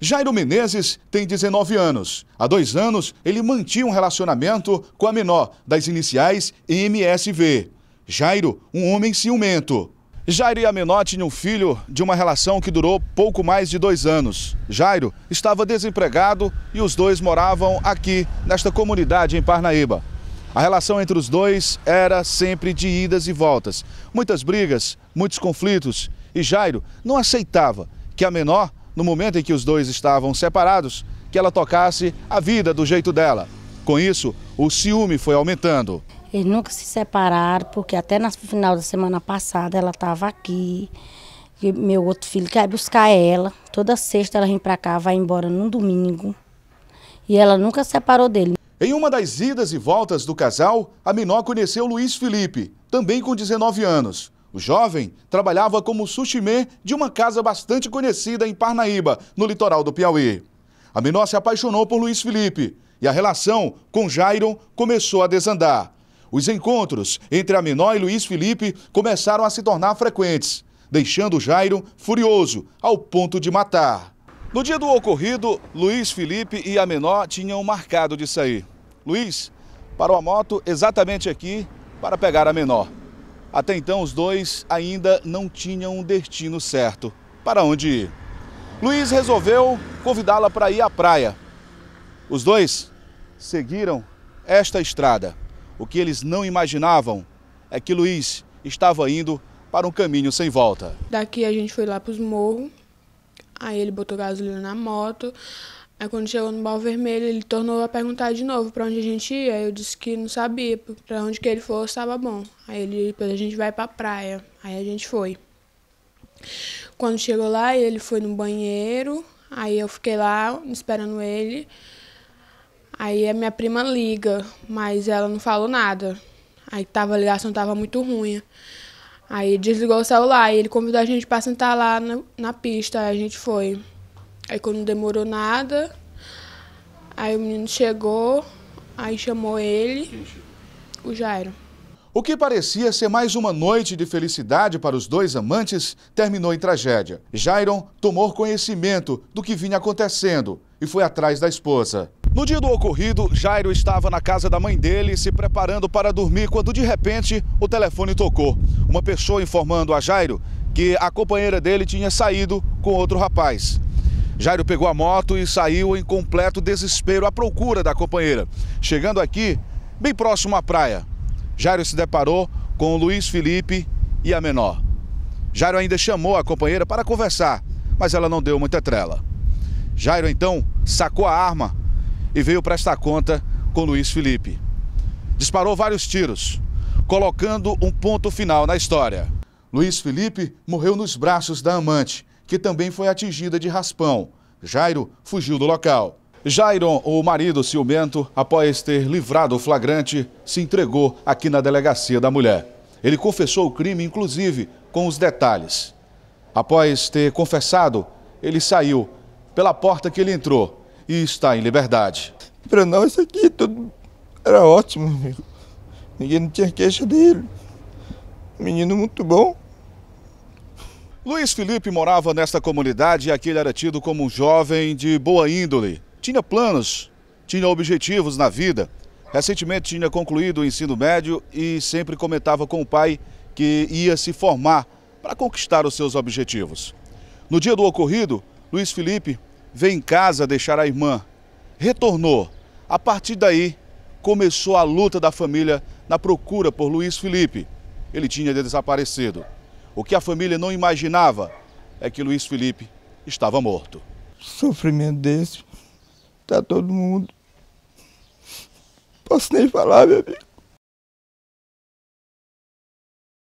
Jairo Menezes tem 19 anos. Há dois anos, ele mantinha um relacionamento com a menor, das iniciais MSV. Jairo, um homem ciumento. Jairo e a menor tinham um filho de uma relação que durou pouco mais de dois anos. Jairo estava desempregado e os dois moravam aqui, nesta comunidade em Parnaíba. A relação entre os dois era sempre de idas e voltas. Muitas brigas, muitos conflitos. E Jairo não aceitava que a menor no momento em que os dois estavam separados, que ela tocasse a vida do jeito dela. Com isso, o ciúme foi aumentando. Eles nunca se separaram, porque até no final da semana passada ela estava aqui. E meu outro filho quer buscar ela. Toda sexta ela vem para cá, vai embora no domingo. E ela nunca separou dele. Em uma das idas e voltas do casal, a menor conheceu Luiz Felipe, também com 19 anos. O jovem trabalhava como sushimê de uma casa bastante conhecida em Parnaíba, no litoral do Piauí. A menor se apaixonou por Luiz Felipe e a relação com Jairon começou a desandar. Os encontros entre a menor e Luiz Felipe começaram a se tornar frequentes, deixando Jairon furioso ao ponto de matar. No dia do ocorrido, Luiz Felipe e a Menor tinham marcado de sair. Luiz parou a moto exatamente aqui para pegar a Menor. Até então, os dois ainda não tinham um destino certo para onde ir. Luiz resolveu convidá-la para ir à praia. Os dois seguiram esta estrada. O que eles não imaginavam é que Luiz estava indo para um caminho sem volta. Daqui a gente foi lá para os morros, aí ele botou gasolina na moto, Aí quando chegou no Bal Vermelho, ele tornou a perguntar de novo para onde a gente ia. Eu disse que não sabia, para onde que ele fosse estava bom. Aí ele, depois a gente vai para a praia. Aí a gente foi. Quando chegou lá, ele foi no banheiro. Aí eu fiquei lá esperando ele. Aí a minha prima liga, mas ela não falou nada. Aí tava, a ligação tava muito ruim. Aí desligou o celular e ele convidou a gente para sentar lá na, na pista. Aí a gente foi. Aí quando não demorou nada, aí o menino chegou, aí chamou ele, o Jairo. O que parecia ser mais uma noite de felicidade para os dois amantes terminou em tragédia. Jairon tomou conhecimento do que vinha acontecendo e foi atrás da esposa. No dia do ocorrido, Jairo estava na casa da mãe dele, se preparando para dormir, quando de repente o telefone tocou. Uma pessoa informando a Jairo que a companheira dele tinha saído com outro rapaz. Jairo pegou a moto e saiu em completo desespero à procura da companheira. Chegando aqui, bem próximo à praia, Jairo se deparou com o Luiz Felipe e a menor. Jairo ainda chamou a companheira para conversar, mas ela não deu muita trela. Jairo então sacou a arma e veio prestar conta com Luiz Felipe. Disparou vários tiros, colocando um ponto final na história. Luiz Felipe morreu nos braços da amante que também foi atingida de raspão. Jairo fugiu do local. Jairon, o marido ciumento, após ter livrado o flagrante, se entregou aqui na delegacia da mulher. Ele confessou o crime, inclusive, com os detalhes. Após ter confessado, ele saiu pela porta que ele entrou e está em liberdade. Para nós isso aqui tudo era ótimo, amigo. Ninguém não tinha queixa dele. Menino muito bom. Luiz Felipe morava nesta comunidade e aqui ele era tido como um jovem de boa índole. Tinha planos, tinha objetivos na vida. Recentemente tinha concluído o ensino médio e sempre comentava com o pai que ia se formar para conquistar os seus objetivos. No dia do ocorrido, Luiz Felipe veio em casa deixar a irmã. Retornou. A partir daí, começou a luta da família na procura por Luiz Felipe. Ele tinha desaparecido. O que a família não imaginava é que Luiz Felipe estava morto. Sofrimento desse, tá todo mundo. Posso nem falar, meu amigo.